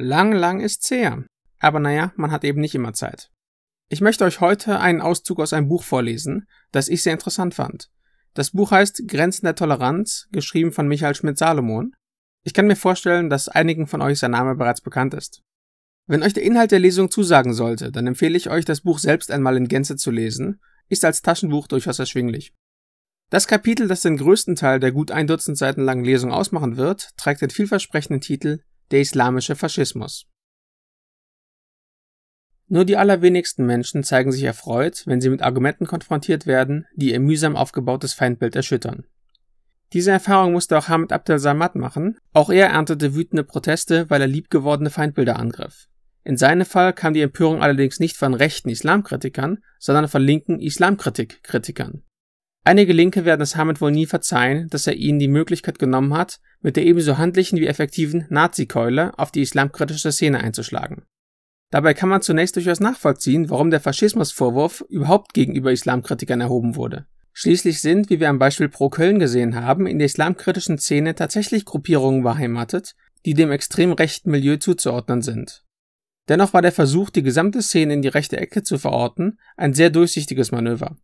Lang, lang ist her. Aber naja, man hat eben nicht immer Zeit. Ich möchte euch heute einen Auszug aus einem Buch vorlesen, das ich sehr interessant fand. Das Buch heißt Grenzen der Toleranz, geschrieben von Michael Schmidt-Salomon. Ich kann mir vorstellen, dass einigen von euch sein Name bereits bekannt ist. Wenn euch der Inhalt der Lesung zusagen sollte, dann empfehle ich euch, das Buch selbst einmal in Gänze zu lesen, ist als Taschenbuch durchaus erschwinglich. Das Kapitel, das den größten Teil der gut ein Dutzend Seiten langen Lesung ausmachen wird, trägt den vielversprechenden Titel der islamische Faschismus. Nur die allerwenigsten Menschen zeigen sich erfreut, wenn sie mit Argumenten konfrontiert werden, die ihr mühsam aufgebautes Feindbild erschüttern. Diese Erfahrung musste auch Hamid Abdel Samad machen, auch er erntete wütende Proteste, weil er liebgewordene Feindbilder angriff. In seinem Fall kam die Empörung allerdings nicht von rechten Islamkritikern, sondern von linken Islamkritik-Kritikern. Einige Linke werden es Hammett wohl nie verzeihen, dass er ihnen die Möglichkeit genommen hat, mit der ebenso handlichen wie effektiven Nazi-Keule auf die islamkritische Szene einzuschlagen. Dabei kann man zunächst durchaus nachvollziehen, warum der Faschismusvorwurf überhaupt gegenüber Islamkritikern erhoben wurde. Schließlich sind, wie wir am Beispiel Pro Köln gesehen haben, in der islamkritischen Szene tatsächlich Gruppierungen beheimatet, die dem extrem rechten Milieu zuzuordnen sind. Dennoch war der Versuch, die gesamte Szene in die rechte Ecke zu verorten, ein sehr durchsichtiges Manöver.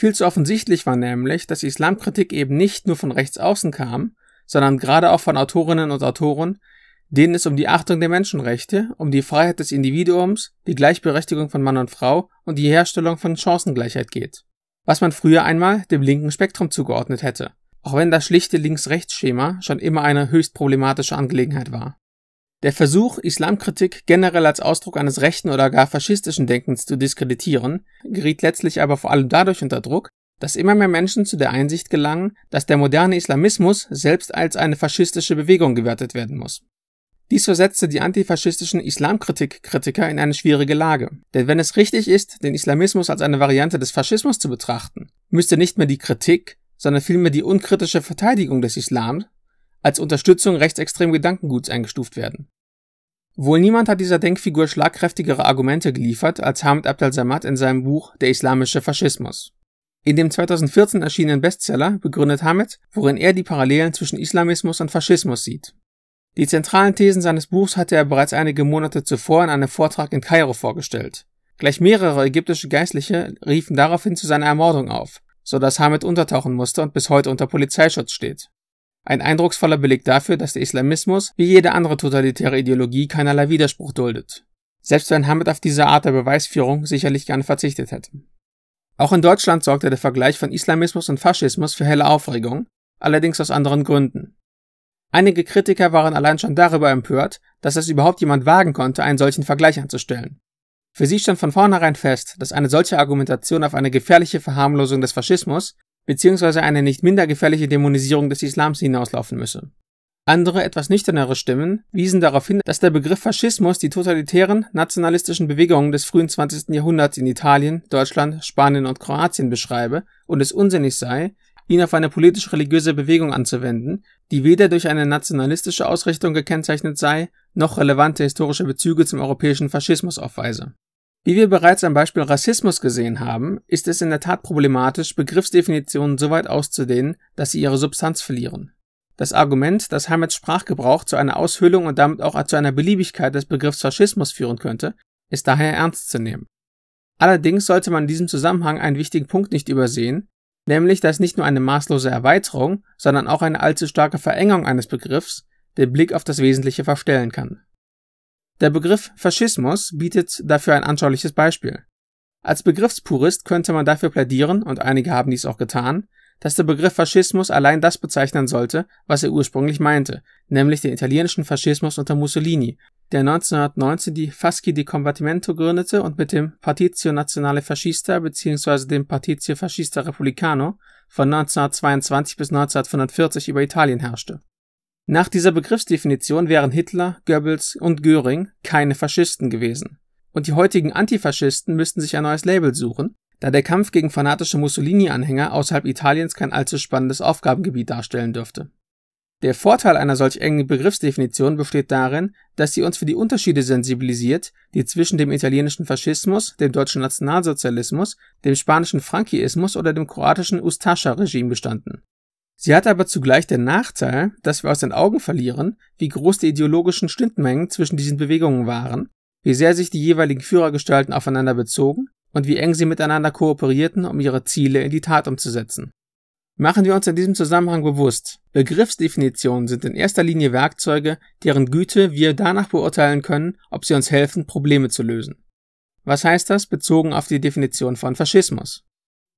Viel zu offensichtlich war nämlich, dass Islamkritik eben nicht nur von rechts außen kam, sondern gerade auch von Autorinnen und Autoren, denen es um die Achtung der Menschenrechte, um die Freiheit des Individuums, die Gleichberechtigung von Mann und Frau und die Herstellung von Chancengleichheit geht. Was man früher einmal dem linken Spektrum zugeordnet hätte, auch wenn das schlichte Links-Rechts-Schema schon immer eine höchst problematische Angelegenheit war. Der Versuch, Islamkritik generell als Ausdruck eines rechten oder gar faschistischen Denkens zu diskreditieren, geriet letztlich aber vor allem dadurch unter Druck, dass immer mehr Menschen zu der Einsicht gelangen, dass der moderne Islamismus selbst als eine faschistische Bewegung gewertet werden muss. Dies versetzte die antifaschistischen Islamkritik-Kritiker in eine schwierige Lage. Denn wenn es richtig ist, den Islamismus als eine Variante des Faschismus zu betrachten, müsste nicht mehr die Kritik, sondern vielmehr die unkritische Verteidigung des Islam als Unterstützung rechtsextremen Gedankenguts eingestuft werden. Wohl niemand hat dieser Denkfigur schlagkräftigere Argumente geliefert als Hamid Abdel Samad in seinem Buch Der islamische Faschismus. In dem 2014 erschienenen Bestseller begründet Hamid, worin er die Parallelen zwischen Islamismus und Faschismus sieht. Die zentralen Thesen seines Buchs hatte er bereits einige Monate zuvor in einem Vortrag in Kairo vorgestellt. Gleich mehrere ägyptische Geistliche riefen daraufhin zu seiner Ermordung auf, so dass Hamid untertauchen musste und bis heute unter Polizeischutz steht. Ein eindrucksvoller Beleg dafür, dass der Islamismus wie jede andere totalitäre Ideologie keinerlei Widerspruch duldet. Selbst wenn Hamid auf diese Art der Beweisführung sicherlich gerne verzichtet hätte. Auch in Deutschland sorgte der Vergleich von Islamismus und Faschismus für helle Aufregung, allerdings aus anderen Gründen. Einige Kritiker waren allein schon darüber empört, dass es überhaupt jemand wagen konnte, einen solchen Vergleich anzustellen. Für sie stand von vornherein fest, dass eine solche Argumentation auf eine gefährliche Verharmlosung des Faschismus beziehungsweise eine nicht minder gefährliche Dämonisierung des Islams hinauslaufen müsse. Andere, etwas nüchternere Stimmen wiesen darauf hin, dass der Begriff Faschismus die totalitären nationalistischen Bewegungen des frühen 20. Jahrhunderts in Italien, Deutschland, Spanien und Kroatien beschreibe und es unsinnig sei, ihn auf eine politisch-religiöse Bewegung anzuwenden, die weder durch eine nationalistische Ausrichtung gekennzeichnet sei, noch relevante historische Bezüge zum europäischen Faschismus aufweise wie wir bereits am Beispiel Rassismus gesehen haben, ist es in der Tat problematisch, Begriffsdefinitionen so weit auszudehnen, dass sie ihre Substanz verlieren. Das Argument, dass Hamets Sprachgebrauch zu einer Aushöhlung und damit auch zu einer Beliebigkeit des Begriffs Faschismus führen könnte, ist daher ernst zu nehmen. Allerdings sollte man in diesem Zusammenhang einen wichtigen Punkt nicht übersehen, nämlich dass nicht nur eine maßlose Erweiterung, sondern auch eine allzu starke Verengung eines Begriffs den Blick auf das Wesentliche verstellen kann. Der Begriff Faschismus bietet dafür ein anschauliches Beispiel. Als Begriffspurist könnte man dafür plädieren, und einige haben dies auch getan, dass der Begriff Faschismus allein das bezeichnen sollte, was er ursprünglich meinte, nämlich den italienischen Faschismus unter Mussolini, der 1919 die Fasci di Combattimento gründete und mit dem Partizio Nazionale Fascista bzw. dem Partizio Fascista Repubblicano von 1922 bis 1945 über Italien herrschte nach dieser Begriffsdefinition wären Hitler, Goebbels und Göring keine Faschisten gewesen. Und die heutigen Antifaschisten müssten sich ein neues Label suchen, da der Kampf gegen fanatische Mussolini-Anhänger außerhalb Italiens kein allzu spannendes Aufgabengebiet darstellen dürfte. Der Vorteil einer solch engen Begriffsdefinition besteht darin, dass sie uns für die Unterschiede sensibilisiert, die zwischen dem italienischen Faschismus, dem deutschen Nationalsozialismus, dem spanischen Frankiismus oder dem kroatischen Ustascha-Regime bestanden Sie hat aber zugleich den Nachteil, dass wir aus den Augen verlieren, wie groß die ideologischen Schnittmengen zwischen diesen Bewegungen waren, wie sehr sich die jeweiligen Führergestalten aufeinander bezogen und wie eng sie miteinander kooperierten, um ihre Ziele in die Tat umzusetzen. Machen wir uns in diesem Zusammenhang bewusst, Begriffsdefinitionen sind in erster Linie Werkzeuge, deren Güte wir danach beurteilen können, ob sie uns helfen, Probleme zu lösen. Was heißt das bezogen auf die Definition von Faschismus?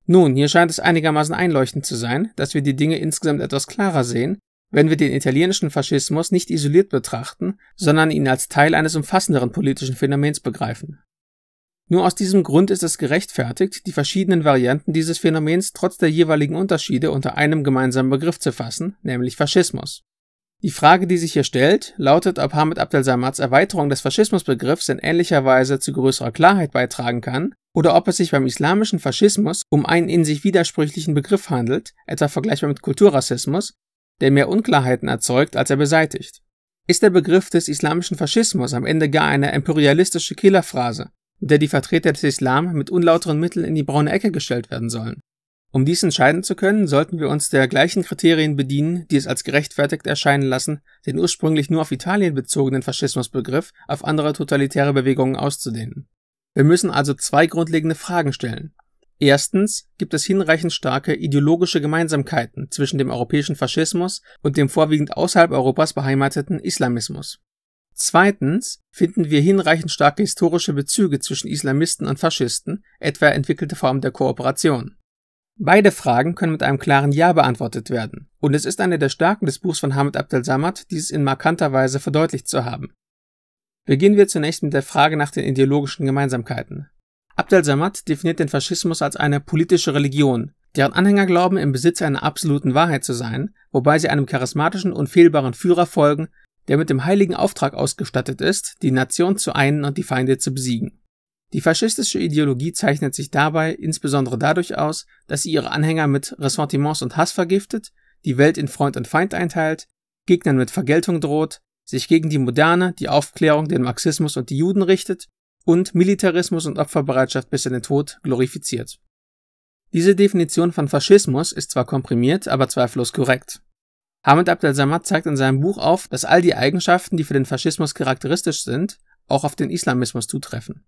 Nun, hier scheint es einigermaßen einleuchtend zu sein, dass wir die Dinge insgesamt etwas klarer sehen, wenn wir den italienischen Faschismus nicht isoliert betrachten, sondern ihn als Teil eines umfassenderen politischen Phänomens begreifen. Nur aus diesem Grund ist es gerechtfertigt, die verschiedenen Varianten dieses Phänomens trotz der jeweiligen Unterschiede unter einem gemeinsamen Begriff zu fassen, nämlich Faschismus. Die Frage, die sich hier stellt, lautet, ob Hamid Abdel Samads Erweiterung des Faschismusbegriffs in ähnlicher Weise zu größerer Klarheit beitragen kann, oder ob es sich beim islamischen Faschismus um einen in sich widersprüchlichen Begriff handelt, etwa vergleichbar mit Kulturrassismus, der mehr Unklarheiten erzeugt, als er beseitigt. Ist der Begriff des islamischen Faschismus am Ende gar eine imperialistische Killerphrase, mit der die Vertreter des Islam mit unlauteren Mitteln in die braune Ecke gestellt werden sollen? Um dies entscheiden zu können, sollten wir uns der gleichen Kriterien bedienen, die es als gerechtfertigt erscheinen lassen, den ursprünglich nur auf Italien bezogenen Faschismusbegriff auf andere totalitäre Bewegungen auszudehnen wir müssen also zwei grundlegende Fragen stellen. Erstens gibt es hinreichend starke ideologische Gemeinsamkeiten zwischen dem europäischen Faschismus und dem vorwiegend außerhalb Europas beheimateten Islamismus. Zweitens finden wir hinreichend starke historische Bezüge zwischen Islamisten und Faschisten, etwa entwickelte Formen der Kooperation. Beide Fragen können mit einem klaren Ja beantwortet werden, und es ist eine der Stärken des Buchs von Hamid Abdel Samad, dies in markanter Weise verdeutlicht zu haben. Beginnen wir zunächst mit der Frage nach den ideologischen Gemeinsamkeiten. Abdel samad definiert den Faschismus als eine politische Religion, deren Anhänger glauben, im Besitz einer absoluten Wahrheit zu sein, wobei sie einem charismatischen und fehlbaren Führer folgen, der mit dem heiligen Auftrag ausgestattet ist, die Nation zu einen und die Feinde zu besiegen. Die faschistische Ideologie zeichnet sich dabei insbesondere dadurch aus, dass sie ihre Anhänger mit Ressentiments und Hass vergiftet, die Welt in Freund und Feind einteilt, Gegnern mit Vergeltung droht, sich gegen die Moderne, die Aufklärung, den Marxismus und die Juden richtet und Militarismus und Opferbereitschaft bis in den Tod glorifiziert. Diese Definition von Faschismus ist zwar komprimiert, aber zweifellos korrekt. Hamid Abdel-Samad zeigt in seinem Buch auf, dass all die Eigenschaften, die für den Faschismus charakteristisch sind, auch auf den Islamismus zutreffen.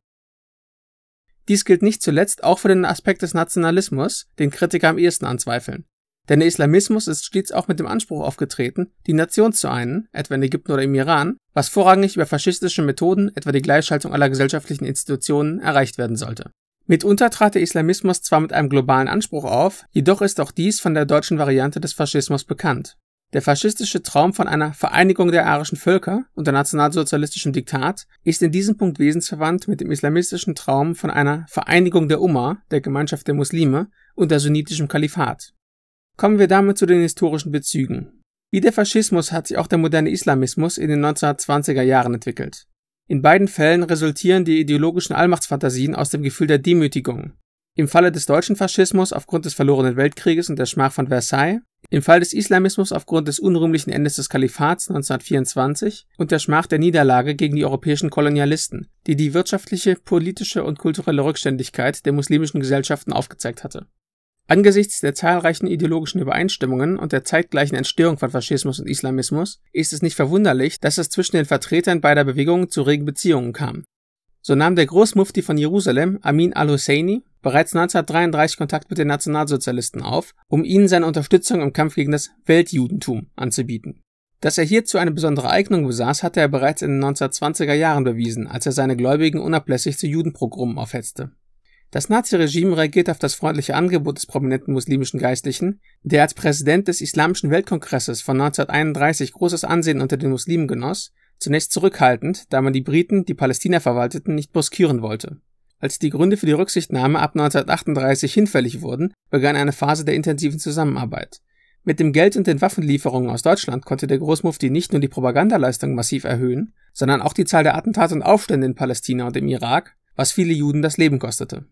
Dies gilt nicht zuletzt auch für den Aspekt des Nationalismus, den Kritiker am ehesten anzweifeln. Denn der Islamismus ist stets auch mit dem Anspruch aufgetreten, die Nation zu einen, etwa in Ägypten oder im Iran, was vorrangig über faschistische Methoden, etwa die Gleichschaltung aller gesellschaftlichen Institutionen, erreicht werden sollte. Mitunter trat der Islamismus zwar mit einem globalen Anspruch auf, jedoch ist auch dies von der deutschen Variante des Faschismus bekannt. Der faschistische Traum von einer Vereinigung der arischen Völker unter nationalsozialistischem Diktat ist in diesem Punkt wesensverwandt mit dem islamistischen Traum von einer Vereinigung der Umma, der Gemeinschaft der Muslime, unter sunnitischem Kalifat. Kommen wir damit zu den historischen Bezügen. Wie der Faschismus hat sich auch der moderne Islamismus in den 1920er Jahren entwickelt. In beiden Fällen resultieren die ideologischen Allmachtsfantasien aus dem Gefühl der Demütigung. Im Falle des deutschen Faschismus aufgrund des verlorenen Weltkrieges und der Schmach von Versailles, im Fall des Islamismus aufgrund des unrühmlichen Endes des Kalifats 1924 und der Schmach der Niederlage gegen die europäischen Kolonialisten, die die wirtschaftliche, politische und kulturelle Rückständigkeit der muslimischen Gesellschaften aufgezeigt hatte. Angesichts der zahlreichen ideologischen Übereinstimmungen und der zeitgleichen Entstehung von Faschismus und Islamismus ist es nicht verwunderlich, dass es zwischen den Vertretern beider Bewegungen zu regen Beziehungen kam. So nahm der Großmufti von Jerusalem, Amin al-Husseini, bereits 1933 Kontakt mit den Nationalsozialisten auf, um ihnen seine Unterstützung im Kampf gegen das Weltjudentum anzubieten. Dass er hierzu eine besondere Eignung besaß, hatte er bereits in den 1920er Jahren bewiesen, als er seine Gläubigen unablässig zu Judenprogrammen aufhetzte das Naziregime reagierte auf das freundliche Angebot des prominenten muslimischen Geistlichen, der als Präsident des Islamischen Weltkongresses von 1931 großes Ansehen unter den Muslimen genoss, zunächst zurückhaltend, da man die Briten, die Palästina verwalteten, nicht bruskieren wollte. Als die Gründe für die Rücksichtnahme ab 1938 hinfällig wurden, begann eine Phase der intensiven Zusammenarbeit. Mit dem Geld und den Waffenlieferungen aus Deutschland konnte der Großmufti nicht nur die Propagandaleistung massiv erhöhen, sondern auch die Zahl der Attentate und Aufstände in Palästina und im Irak, was viele Juden das Leben kostete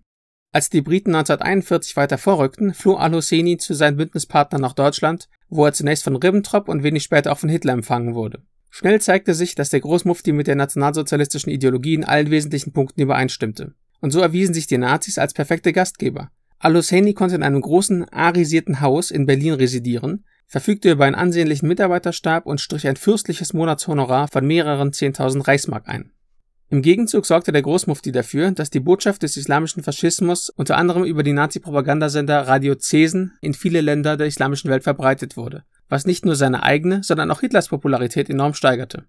als die Briten 1941 weiter vorrückten, floh al-Husseini zu seinen Bündnispartnern nach Deutschland, wo er zunächst von Ribbentrop und wenig später auch von Hitler empfangen wurde. Schnell zeigte sich, dass der Großmufti mit der nationalsozialistischen Ideologie in allen wesentlichen Punkten übereinstimmte. Und so erwiesen sich die Nazis als perfekte Gastgeber. Al-Husseini konnte in einem großen, arisierten Haus in Berlin residieren, verfügte über einen ansehnlichen Mitarbeiterstab und strich ein fürstliches Monatshonorar von mehreren 10.000 Reichsmark ein. Im Gegenzug sorgte der Großmufti dafür, dass die Botschaft des islamischen Faschismus unter anderem über die Nazi-Propagandasender Radio Zesen in viele Länder der islamischen Welt verbreitet wurde, was nicht nur seine eigene, sondern auch Hitlers Popularität enorm steigerte.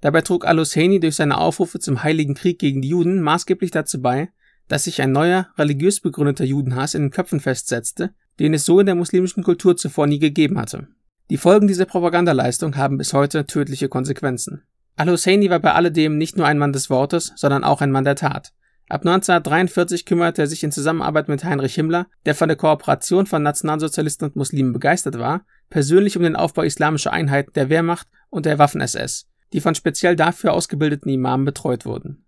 Dabei trug Al-Husseini durch seine Aufrufe zum Heiligen Krieg gegen die Juden maßgeblich dazu bei, dass sich ein neuer, religiös begründeter Judenhass in den Köpfen festsetzte, den es so in der muslimischen Kultur zuvor nie gegeben hatte. Die Folgen dieser Propagandaleistung haben bis heute tödliche Konsequenzen. Al-Husseini war bei alledem nicht nur ein Mann des Wortes, sondern auch ein Mann der Tat. Ab 1943 kümmerte er sich in Zusammenarbeit mit Heinrich Himmler, der von der Kooperation von Nationalsozialisten und Muslimen begeistert war, persönlich um den Aufbau islamischer Einheiten der Wehrmacht und der Waffen-SS, die von speziell dafür ausgebildeten Imamen betreut wurden.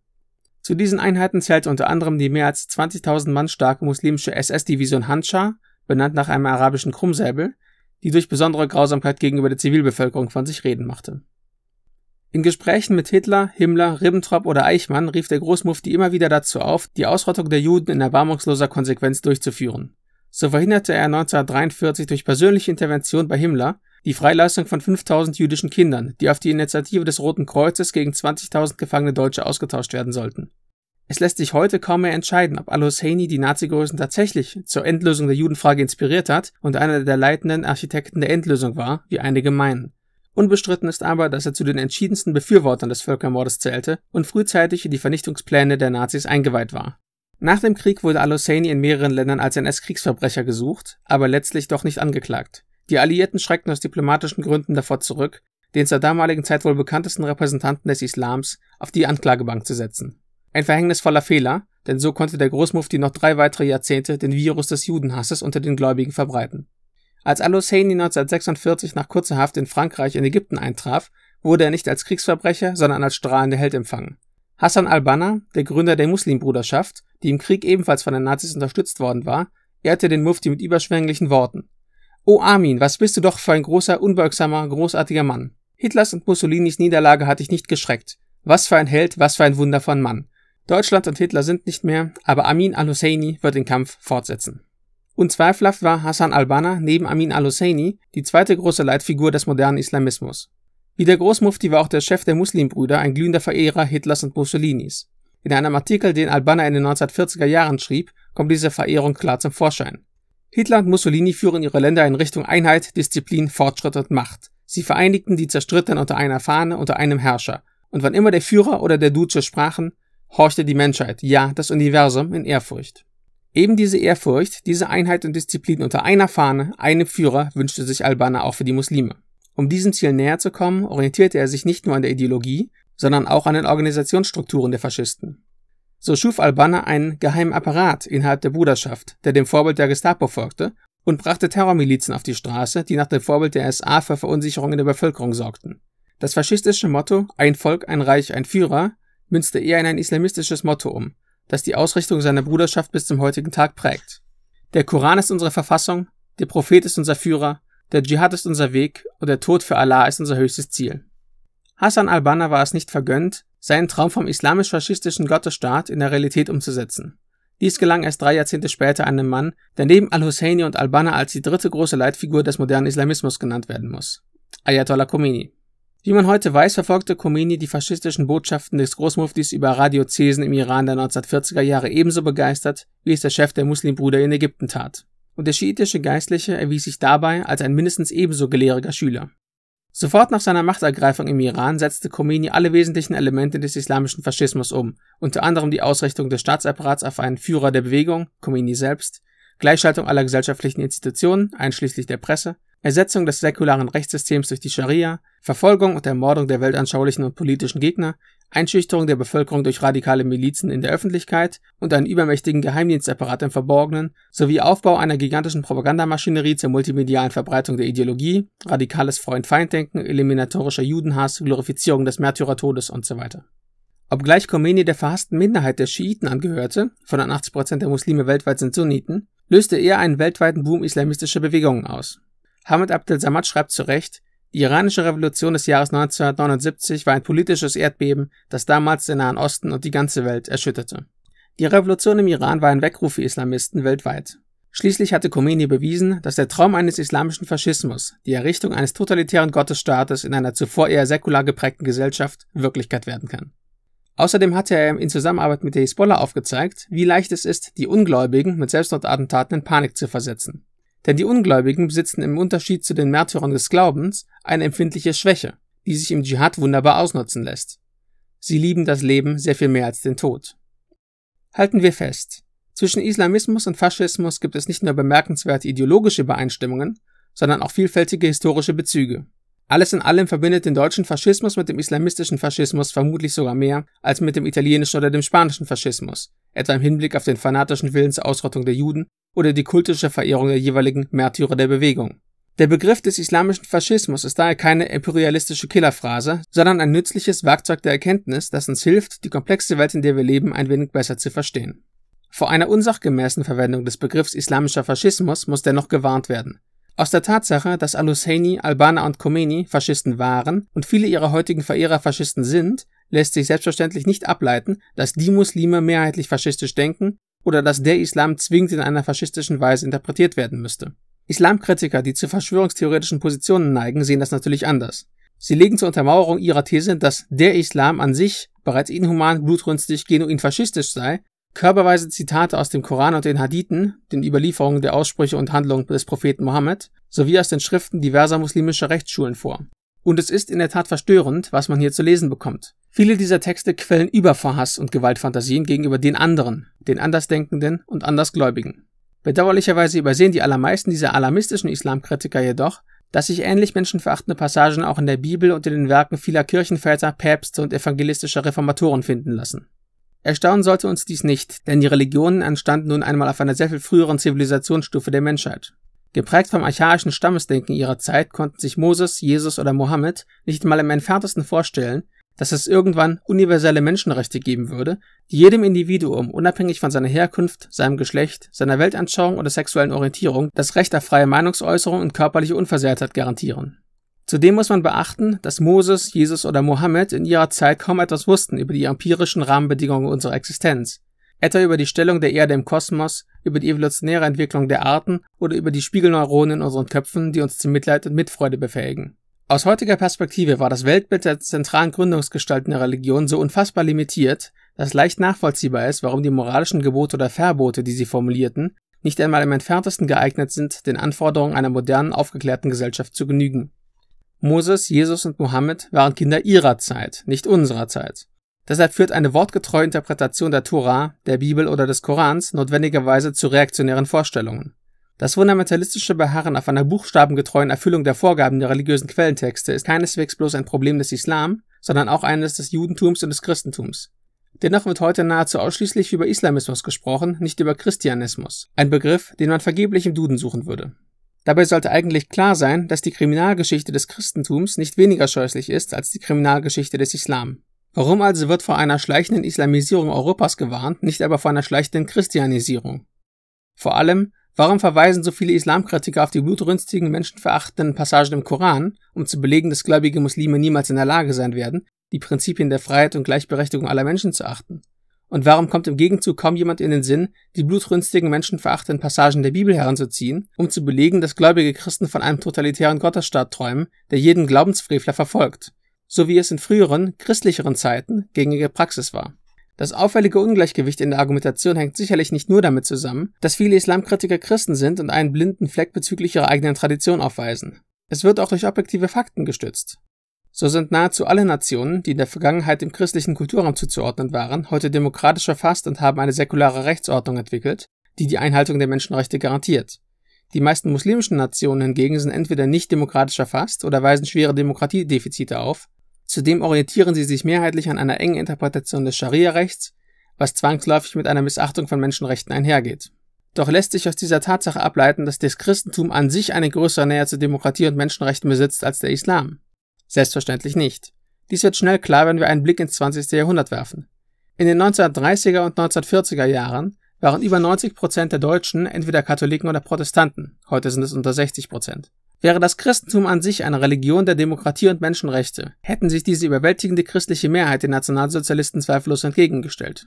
Zu diesen Einheiten zählte unter anderem die mehr als 20.000 Mann starke muslimische SS-Division Hancha, benannt nach einem arabischen Krummsäbel, die durch besondere Grausamkeit gegenüber der Zivilbevölkerung von sich reden machte. In Gesprächen mit Hitler, Himmler, Ribbentrop oder Eichmann rief der Großmufti immer wieder dazu auf, die Ausrottung der Juden in erbarmungsloser Konsequenz durchzuführen. So verhinderte er 1943 durch persönliche Intervention bei Himmler die Freilassung von 5000 jüdischen Kindern, die auf die Initiative des Roten Kreuzes gegen 20.000 gefangene Deutsche ausgetauscht werden sollten. Es lässt sich heute kaum mehr entscheiden, ob Al-Husseini die Nazi-Größen tatsächlich zur Endlösung der Judenfrage inspiriert hat und einer der leitenden Architekten der Endlösung war, wie einige meinen. Unbestritten ist aber, dass er zu den entschiedensten Befürwortern des Völkermordes zählte und frühzeitig in die Vernichtungspläne der Nazis eingeweiht war. Nach dem Krieg wurde Al-Husseini in mehreren Ländern als NS-Kriegsverbrecher gesucht, aber letztlich doch nicht angeklagt. Die Alliierten schreckten aus diplomatischen Gründen davor zurück, den zur damaligen Zeit wohl bekanntesten Repräsentanten des Islams auf die Anklagebank zu setzen. Ein verhängnisvoller Fehler, denn so konnte der Großmufti noch drei weitere Jahrzehnte den Virus des Judenhasses unter den Gläubigen verbreiten. Als al-Husseini 1946 nach kurzer Haft in Frankreich in Ägypten eintraf, wurde er nicht als Kriegsverbrecher, sondern als strahlender Held empfangen. Hassan al-Banna, der Gründer der Muslimbruderschaft, die im Krieg ebenfalls von den Nazis unterstützt worden war, ehrte den Mufti mit überschwänglichen Worten. O Armin, was bist du doch für ein großer, unbeugsamer, großartiger Mann. Hitlers und Mussolinis Niederlage hat dich nicht geschreckt. Was für ein Held, was für ein Wunder von Mann. Deutschland und Hitler sind nicht mehr, aber Amin al-Husseini wird den Kampf fortsetzen. Unzweifelhaft war Hassan al-Banna neben Amin al-Husseini die zweite große Leitfigur des modernen Islamismus. Wie der Großmufti war auch der Chef der Muslimbrüder ein glühender Verehrer Hitlers und Mussolinis. In einem Artikel, den Al-Banna in den 1940er Jahren schrieb, kommt diese Verehrung klar zum Vorschein. Hitler und Mussolini führen ihre Länder in Richtung Einheit, Disziplin, Fortschritt und Macht. Sie vereinigten die Zerstrittenen unter einer Fahne, unter einem Herrscher. Und wann immer der Führer oder der Duce sprachen, horchte die Menschheit, ja, das Universum in Ehrfurcht. Eben diese Ehrfurcht, diese Einheit und Disziplin unter einer Fahne, einem Führer wünschte sich Albaner auch für die Muslime. Um diesem Ziel näher zu kommen, orientierte er sich nicht nur an der Ideologie, sondern auch an den Organisationsstrukturen der Faschisten. So schuf Albaner einen geheimen Apparat innerhalb der Bruderschaft, der dem Vorbild der Gestapo folgte und brachte Terrormilizen auf die Straße, die nach dem Vorbild der SA für Verunsicherung in der Bevölkerung sorgten. Das faschistische Motto Ein Volk, ein Reich, ein Führer münzte eher in ein islamistisches Motto um, das die Ausrichtung seiner Bruderschaft bis zum heutigen Tag prägt. Der Koran ist unsere Verfassung, der Prophet ist unser Führer, der Dschihad ist unser Weg und der Tod für Allah ist unser höchstes Ziel. Hassan al-Banna war es nicht vergönnt, seinen Traum vom islamisch-faschistischen Gottesstaat in der Realität umzusetzen. Dies gelang erst drei Jahrzehnte später einem Mann, der neben al-Husseini und al-Banna als die dritte große Leitfigur des modernen Islamismus genannt werden muss. Ayatollah Khomeini. Wie man heute weiß, verfolgte Khomeini die faschistischen Botschaften des Großmuftis über Radiozesen im Iran der 1940er Jahre ebenso begeistert, wie es der Chef der Muslimbrüder in Ägypten tat. Und der schiitische Geistliche erwies sich dabei als ein mindestens ebenso gelehriger Schüler. Sofort nach seiner Machtergreifung im Iran setzte Khomeini alle wesentlichen Elemente des islamischen Faschismus um, unter anderem die Ausrichtung des Staatsapparats auf einen Führer der Bewegung, Khomeini selbst, Gleichschaltung aller gesellschaftlichen Institutionen, einschließlich der Presse, Ersetzung des säkularen Rechtssystems durch die Scharia, Verfolgung und Ermordung der weltanschaulichen und politischen Gegner, Einschüchterung der Bevölkerung durch radikale Milizen in der Öffentlichkeit und einen übermächtigen Geheimdienstapparat im Verborgenen, sowie Aufbau einer gigantischen Propagandamaschinerie zur multimedialen Verbreitung der Ideologie, radikales Freund-Feind-Denken, eliminatorischer Judenhass, Glorifizierung des Märtyrertodes und so weiter. Obgleich Khomeini der verhassten Minderheit der Schiiten angehörte, 85% der Muslime weltweit sind Sunniten, löste er einen weltweiten Boom islamistischer Bewegungen aus. Hamid Abdel Samad schreibt zu Recht, die iranische Revolution des Jahres 1979 war ein politisches Erdbeben, das damals den Nahen Osten und die ganze Welt erschütterte. Die Revolution im Iran war ein Weckruf für Islamisten weltweit. Schließlich hatte Khomeini bewiesen, dass der Traum eines islamischen Faschismus, die Errichtung eines totalitären Gottesstaates in einer zuvor eher säkular geprägten Gesellschaft, Wirklichkeit werden kann. Außerdem hatte er in Zusammenarbeit mit der Hisbollah aufgezeigt, wie leicht es ist, die Ungläubigen mit Selbstmordattentaten in Panik zu versetzen. Denn die Ungläubigen besitzen im Unterschied zu den Märtyrern des Glaubens eine empfindliche Schwäche, die sich im Dschihad wunderbar ausnutzen lässt. Sie lieben das Leben sehr viel mehr als den Tod. Halten wir fest, zwischen Islamismus und Faschismus gibt es nicht nur bemerkenswerte ideologische Übereinstimmungen, sondern auch vielfältige historische Bezüge. Alles in allem verbindet den deutschen Faschismus mit dem islamistischen Faschismus vermutlich sogar mehr als mit dem italienischen oder dem spanischen Faschismus, etwa im Hinblick auf den fanatischen Willen Ausrottung der Juden oder die kultische Verehrung der jeweiligen Märtyrer der Bewegung. Der Begriff des islamischen Faschismus ist daher keine imperialistische Killerphrase, sondern ein nützliches Werkzeug der Erkenntnis, das uns hilft, die komplexe Welt, in der wir leben, ein wenig besser zu verstehen. Vor einer unsachgemäßen Verwendung des Begriffs islamischer Faschismus muss dennoch gewarnt werden. Aus der Tatsache, dass Al-Husseini, Albaner und Khomeini Faschisten waren und viele ihrer heutigen Verehrer Faschisten sind, lässt sich selbstverständlich nicht ableiten, dass die Muslime mehrheitlich faschistisch denken oder dass der Islam zwingend in einer faschistischen Weise interpretiert werden müsste. Islamkritiker, die zu verschwörungstheoretischen Positionen neigen, sehen das natürlich anders. Sie legen zur Untermauerung ihrer These, dass der Islam an sich bereits inhuman, blutrünstig, genuin faschistisch sei, körperweise Zitate aus dem Koran und den Hadithen, den Überlieferungen der Aussprüche und Handlungen des Propheten Mohammed, sowie aus den Schriften diverser muslimischer Rechtsschulen vor. Und es ist in der Tat verstörend, was man hier zu lesen bekommt. Viele dieser Texte quellen über vor Hass und Gewaltfantasien gegenüber den anderen, den Andersdenkenden und Andersgläubigen. Bedauerlicherweise übersehen die allermeisten dieser alarmistischen Islamkritiker jedoch, dass sich ähnlich menschenverachtende Passagen auch in der Bibel und in den Werken vieler Kirchenväter, Päpste und evangelistischer Reformatoren finden lassen. Erstaunen sollte uns dies nicht, denn die Religionen entstanden nun einmal auf einer sehr viel früheren Zivilisationsstufe der Menschheit. Geprägt vom archaischen Stammesdenken ihrer Zeit konnten sich Moses, Jesus oder Mohammed nicht mal im entferntesten vorstellen, dass es irgendwann universelle Menschenrechte geben würde, die jedem Individuum unabhängig von seiner Herkunft, seinem Geschlecht, seiner Weltanschauung oder sexuellen Orientierung das Recht auf freie Meinungsäußerung und körperliche Unversehrtheit garantieren. Zudem muss man beachten, dass Moses, Jesus oder Mohammed in ihrer Zeit kaum etwas wussten über die empirischen Rahmenbedingungen unserer Existenz, etwa über die Stellung der Erde im Kosmos, über die evolutionäre Entwicklung der Arten oder über die Spiegelneuronen in unseren Köpfen, die uns zu Mitleid und Mitfreude befähigen. Aus heutiger Perspektive war das Weltbild der zentralen Gründungsgestalten der Religion so unfassbar limitiert, dass leicht nachvollziehbar ist, warum die moralischen Gebote oder Verbote, die sie formulierten, nicht einmal im entferntesten geeignet sind, den Anforderungen einer modernen, aufgeklärten Gesellschaft zu genügen. Moses, Jesus und Mohammed waren Kinder ihrer Zeit, nicht unserer Zeit. Deshalb führt eine wortgetreue Interpretation der Tora, der Bibel oder des Korans notwendigerweise zu reaktionären Vorstellungen. Das fundamentalistische Beharren auf einer buchstabengetreuen Erfüllung der Vorgaben der religiösen Quellentexte ist keineswegs bloß ein Problem des Islam, sondern auch eines des Judentums und des Christentums. Dennoch wird heute nahezu ausschließlich über Islamismus gesprochen, nicht über Christianismus, ein Begriff, den man vergeblich im Duden suchen würde. Dabei sollte eigentlich klar sein, dass die Kriminalgeschichte des Christentums nicht weniger scheußlich ist als die Kriminalgeschichte des Islam. Warum also wird vor einer schleichenden Islamisierung Europas gewarnt, nicht aber vor einer schleichenden Christianisierung? Vor allem, Warum verweisen so viele Islamkritiker auf die blutrünstigen, menschenverachtenden Passagen im Koran, um zu belegen, dass gläubige Muslime niemals in der Lage sein werden, die Prinzipien der Freiheit und Gleichberechtigung aller Menschen zu achten? Und warum kommt im Gegenzug kaum jemand in den Sinn, die blutrünstigen, menschenverachtenden Passagen der Bibel heranzuziehen, um zu belegen, dass gläubige Christen von einem totalitären Gottesstaat träumen, der jeden Glaubensfrevler verfolgt, so wie es in früheren, christlicheren Zeiten gängige Praxis war? Das auffällige Ungleichgewicht in der Argumentation hängt sicherlich nicht nur damit zusammen, dass viele Islamkritiker Christen sind und einen blinden Fleck bezüglich ihrer eigenen Tradition aufweisen. Es wird auch durch objektive Fakten gestützt. So sind nahezu alle Nationen, die in der Vergangenheit dem christlichen Kulturraum zuzuordnen waren, heute demokratisch erfasst und haben eine säkulare Rechtsordnung entwickelt, die die Einhaltung der Menschenrechte garantiert. Die meisten muslimischen Nationen hingegen sind entweder nicht demokratisch erfasst oder weisen schwere Demokratiedefizite auf, Zudem orientieren sie sich mehrheitlich an einer engen Interpretation des Scharia-Rechts, was zwangsläufig mit einer Missachtung von Menschenrechten einhergeht. Doch lässt sich aus dieser Tatsache ableiten, dass das Christentum an sich eine größere Nähe zu Demokratie und Menschenrechten besitzt als der Islam. Selbstverständlich nicht. Dies wird schnell klar, wenn wir einen Blick ins 20. Jahrhundert werfen. In den 1930er und 1940er Jahren waren über 90 Prozent der Deutschen entweder Katholiken oder Protestanten, heute sind es unter 60 Prozent. Wäre das Christentum an sich eine Religion der Demokratie und Menschenrechte, hätten sich diese überwältigende christliche Mehrheit den Nationalsozialisten zweifellos entgegengestellt.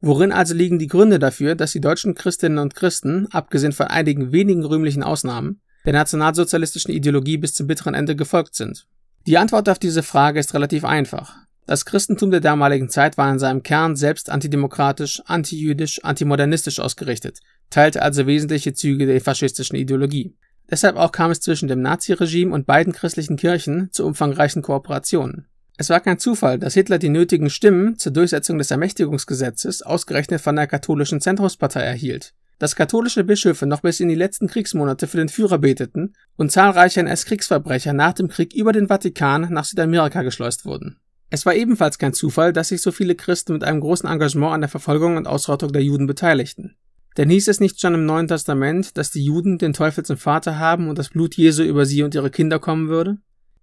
Worin also liegen die Gründe dafür, dass die deutschen Christinnen und Christen, abgesehen von einigen wenigen rühmlichen Ausnahmen, der nationalsozialistischen Ideologie bis zum bitteren Ende gefolgt sind? Die Antwort auf diese Frage ist relativ einfach. Das Christentum der damaligen Zeit war in seinem Kern selbst antidemokratisch, antijüdisch, antimodernistisch ausgerichtet, teilte also wesentliche Züge der faschistischen Ideologie. Deshalb auch kam es zwischen dem Naziregime und beiden christlichen Kirchen zu umfangreichen Kooperationen. Es war kein Zufall, dass Hitler die nötigen Stimmen zur Durchsetzung des Ermächtigungsgesetzes ausgerechnet von der katholischen Zentrumspartei erhielt. Dass katholische Bischöfe noch bis in die letzten Kriegsmonate für den Führer beteten und zahlreiche NS-Kriegsverbrecher nach dem Krieg über den Vatikan nach Südamerika geschleust wurden. Es war ebenfalls kein Zufall, dass sich so viele Christen mit einem großen Engagement an der Verfolgung und Ausrottung der Juden beteiligten. Denn hieß es nicht schon im Neuen Testament, dass die Juden den Teufel zum Vater haben und das Blut Jesu über sie und ihre Kinder kommen würde?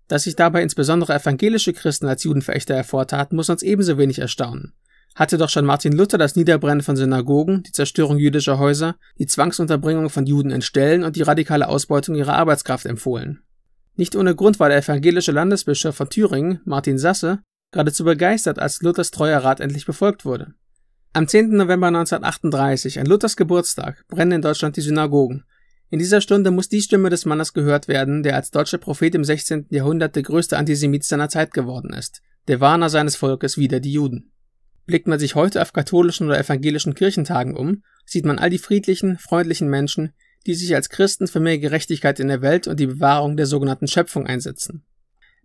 Dass sich dabei insbesondere evangelische Christen als Judenverächter hervortaten, muss uns ebenso wenig erstaunen. Hatte doch schon Martin Luther das Niederbrennen von Synagogen, die Zerstörung jüdischer Häuser, die Zwangsunterbringung von Juden in Stellen und die radikale Ausbeutung ihrer Arbeitskraft empfohlen. Nicht ohne Grund war der evangelische Landesbischof von Thüringen, Martin Sasse, geradezu begeistert, als Luthers treuer Rat endlich befolgt wurde. Am 10. November 1938, an Luthers Geburtstag, brennen in Deutschland die Synagogen. In dieser Stunde muss die Stimme des Mannes gehört werden, der als deutscher Prophet im 16. Jahrhundert der größte Antisemit seiner Zeit geworden ist, der Warner seines Volkes wieder die Juden. Blickt man sich heute auf katholischen oder evangelischen Kirchentagen um, sieht man all die friedlichen, freundlichen Menschen, die sich als Christen für mehr Gerechtigkeit in der Welt und die Bewahrung der sogenannten Schöpfung einsetzen.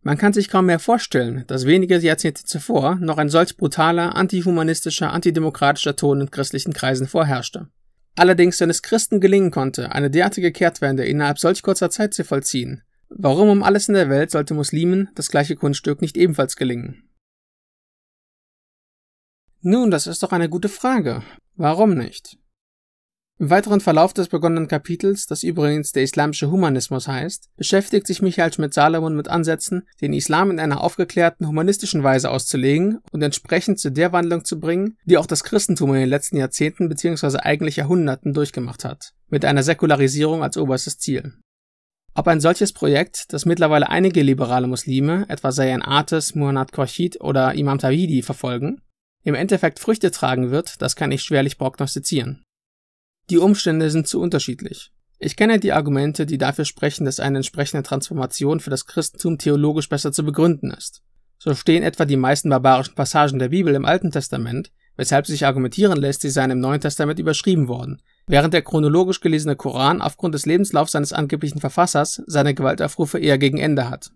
Man kann sich kaum mehr vorstellen, dass wenige Jahrzehnte zuvor noch ein solch brutaler, antihumanistischer, antidemokratischer Ton in christlichen Kreisen vorherrschte. Allerdings, wenn es Christen gelingen konnte, eine derartige Kehrtwende innerhalb solch kurzer Zeit zu vollziehen, warum um alles in der Welt sollte Muslimen das gleiche Kunststück nicht ebenfalls gelingen? Nun, das ist doch eine gute Frage. Warum nicht? Im weiteren Verlauf des begonnenen Kapitels, das übrigens der islamische Humanismus heißt, beschäftigt sich Michael Schmidt-Salomon mit Ansätzen, den Islam in einer aufgeklärten humanistischen Weise auszulegen und entsprechend zu der Wandlung zu bringen, die auch das Christentum in den letzten Jahrzehnten bzw. eigentlich Jahrhunderten durchgemacht hat, mit einer Säkularisierung als oberstes Ziel. Ob ein solches Projekt, das mittlerweile einige liberale Muslime, etwa Sayan Artes, Muhammad Korchid oder Imam Tawidi verfolgen, im Endeffekt Früchte tragen wird, das kann ich schwerlich prognostizieren. Die Umstände sind zu unterschiedlich. Ich kenne die Argumente, die dafür sprechen, dass eine entsprechende Transformation für das Christentum theologisch besser zu begründen ist. So stehen etwa die meisten barbarischen Passagen der Bibel im Alten Testament, weshalb sich argumentieren lässt, sie seien im Neuen Testament überschrieben worden, während der chronologisch gelesene Koran aufgrund des Lebenslaufs seines angeblichen Verfassers seine Gewaltaufrufe eher gegen Ende hat.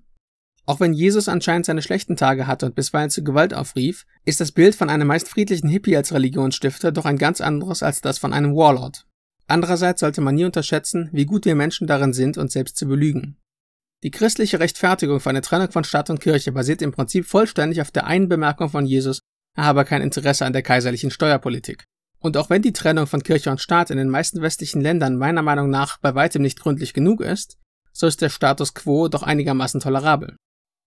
Auch wenn Jesus anscheinend seine schlechten Tage hatte und bisweilen zu Gewalt aufrief, ist das Bild von einem meist friedlichen Hippie als Religionsstifter doch ein ganz anderes als das von einem Warlord. Andererseits sollte man nie unterschätzen, wie gut wir Menschen darin sind, uns selbst zu belügen. Die christliche Rechtfertigung für eine Trennung von Staat und Kirche basiert im Prinzip vollständig auf der einen Bemerkung von Jesus, er habe kein Interesse an der kaiserlichen Steuerpolitik. Und auch wenn die Trennung von Kirche und Staat in den meisten westlichen Ländern meiner Meinung nach bei weitem nicht gründlich genug ist, so ist der Status quo doch einigermaßen tolerabel.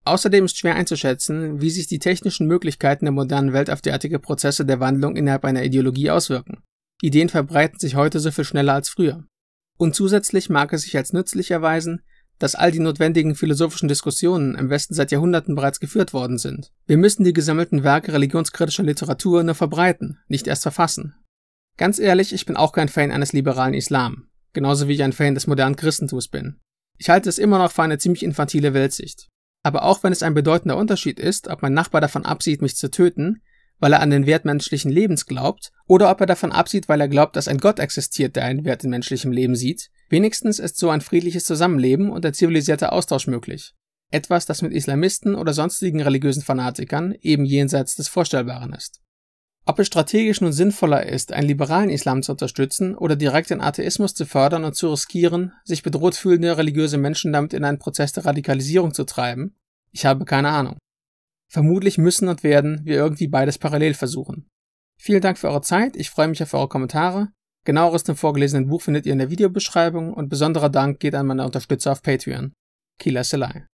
Außerdem ist schwer einzuschätzen, wie sich die technischen Möglichkeiten der modernen Welt auf derartige Prozesse der Wandlung innerhalb einer Ideologie auswirken. Ideen verbreiten sich heute so viel schneller als früher. Und zusätzlich mag es sich als nützlich erweisen, dass all die notwendigen philosophischen Diskussionen im Westen seit Jahrhunderten bereits geführt worden sind. Wir müssen die gesammelten Werke religionskritischer Literatur nur verbreiten, nicht erst verfassen. Ganz ehrlich, ich bin auch kein Fan eines liberalen Islam, genauso wie ich ein Fan des modernen Christentums bin. Ich halte es immer noch für eine ziemlich infantile Weltsicht. Aber auch wenn es ein bedeutender Unterschied ist, ob mein Nachbar davon absieht, mich zu töten, weil er an den Wert menschlichen Lebens glaubt, oder ob er davon absieht, weil er glaubt, dass ein Gott existiert, der einen Wert in menschlichem Leben sieht, wenigstens ist so ein friedliches Zusammenleben und ein zivilisierter Austausch möglich. Etwas, das mit Islamisten oder sonstigen religiösen Fanatikern eben jenseits des Vorstellbaren ist. Ob es strategisch nun sinnvoller ist, einen liberalen Islam zu unterstützen oder direkt den Atheismus zu fördern und zu riskieren, sich bedroht fühlende religiöse Menschen damit in einen Prozess der Radikalisierung zu treiben, ich habe keine Ahnung. Vermutlich müssen und werden wir irgendwie beides parallel versuchen. Vielen Dank für eure Zeit, ich freue mich auf eure Kommentare. Genaueres zum vorgelesenen Buch findet ihr in der Videobeschreibung und besonderer Dank geht an meine Unterstützer auf Patreon. Kila Selai.